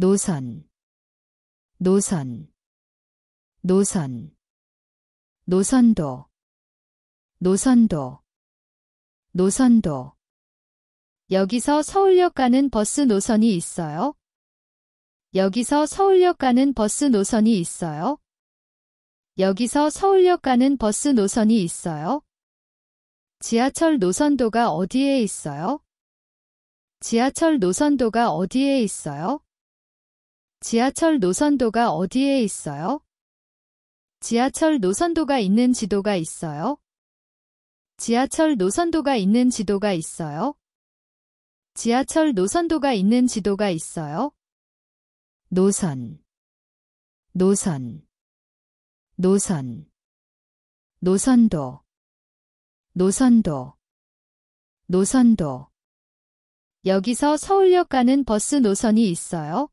노선 노선 노선 노선도 노선도 노선도 여기서 서울역 가는 버스 노선이 있어요. 여기서 서울역 가는 버스 노선이 있어요. 여기서 서울역 가는 버스 노선이 있어요. 지하철 노선도가 어디에 있어요? 지하철 노선도가 어디에 있어요? 지하철 노선도가 어디에 있어요? 지하철 노선도가 있는 지도가 있어요? 지하철 노선도가 있는 지도가 있어요? 지하철 노선도가 있는 지도가 있어요? 노선 노선 노선 노선도 노선도 노선도 여기서 서울역 가는 버스 노선이 있어요?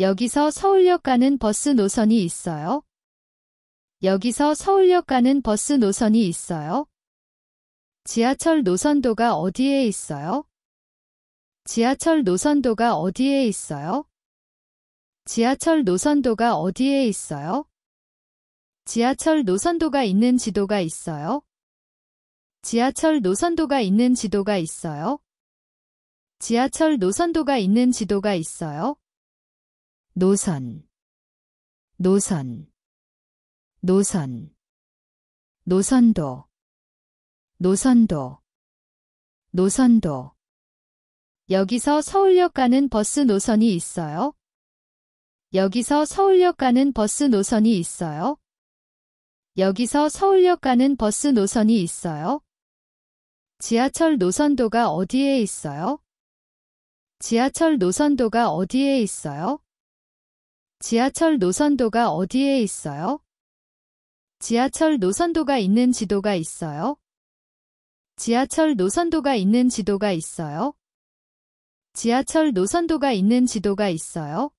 여기서 서울역 가는 버스 노선이 있어요? 여기서 서울역 가는 버스 노선이 있어요? 지하철 노선도가 어디에 있어요? 지하철 노선도가 어디에 있어요? 지하철 노선도가 어디에 있어요? 지하철 노선도가 있는 지도가 있어요? 지하철 노선도가 있는 지도가 있어요? 지하철 노선도가 있는 지도가 있어요? 노선 노선 노선 노선도 노선도 노선도 여기서 서울역 가는 버스 노선이 있어요? 여기서 서울역 가는 버스 노선이 있어요? 여기서 서울역 가는 버스 노선이 있어요? 지하철 노선도가 어디에 있어요? 지하철 노선도가 어디에 있어요? 지하철 노선도가 어디에 있어요? 지하철 노선도가 있는 지도가 있어요? 지하철 노선도가 있는 지도가 있어요? 지하철 노선도가 있는 지도가 있어요?